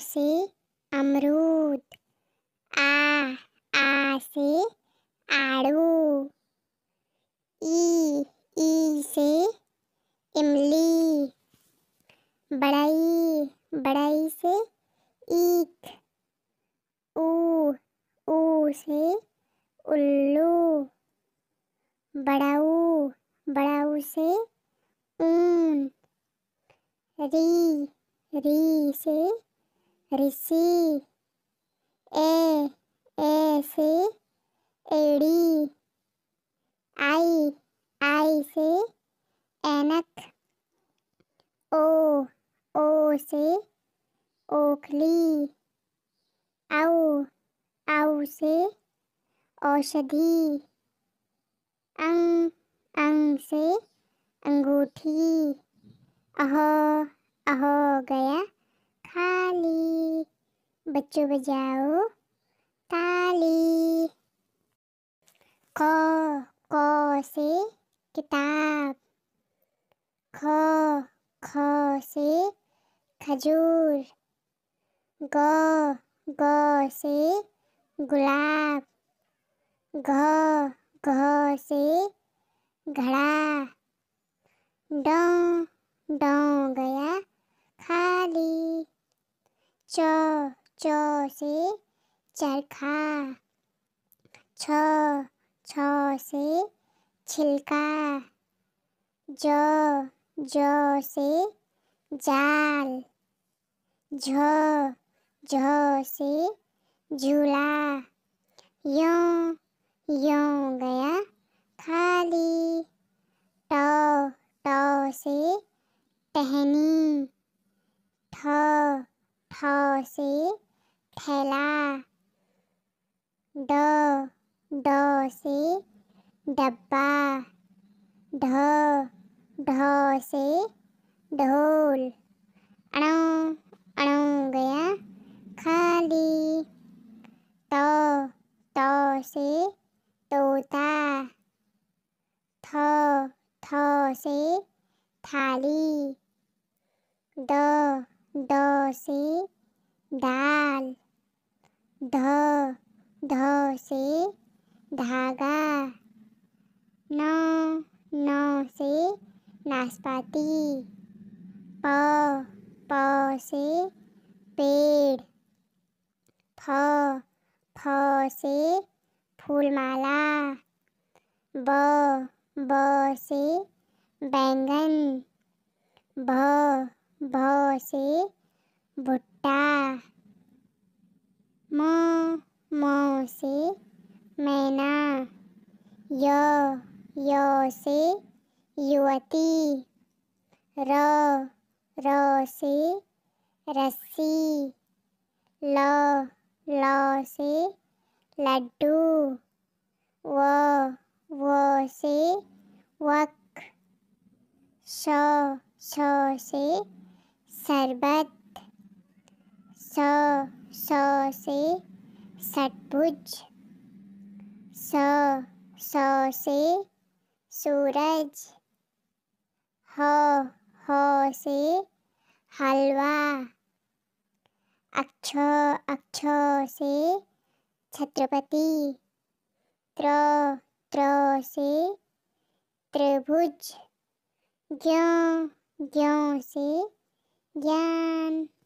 से अमरूद आ आ से आड़ू ई ई से इमली बड़ई बड़ई से ईख ऊ ऊ से उल्लू बड़ाऊ बड़ाऊ से ऊन री री से ऋषि ए ए से एड़ी आई आई से एनक ओ ओ से ओखली औ औ से औषधि अंग अंग से अंगूठी अह अह गया ताली बच्चों बजाओ ताली क क से किताब ख ख से खजूर ग ग से गुलाब घ घ से घड़ा डों डों गया खाली चो से चरखा छ छो से छिलका जो जो से जाल झो झो से झूला यो यो गया खाली टो टो से टहनी ठो ठ से थैला दो दो से डब्बा ढो ढो से ढोल अणु अणु गया खाली तो तो से तोता थो थो से थाली दो दो से दाल ध ध से धागा नौ नौ से नाशपाती प प से पेड़ फ फ से फूलमाला ब ब से बैंगन भ भ से भुट्टा म म से मैना यो यो से युवती रो रो से रस्सी ल लो से लड्डू व व से वक शो शो से शरबत सौ स से सतभुज स सौ से सूरज ह ह से हलवा अक्ष अक्ष से छत्रपति त्र त्र से त्रिभुज ज्ञ ज्ञ से ज्ञान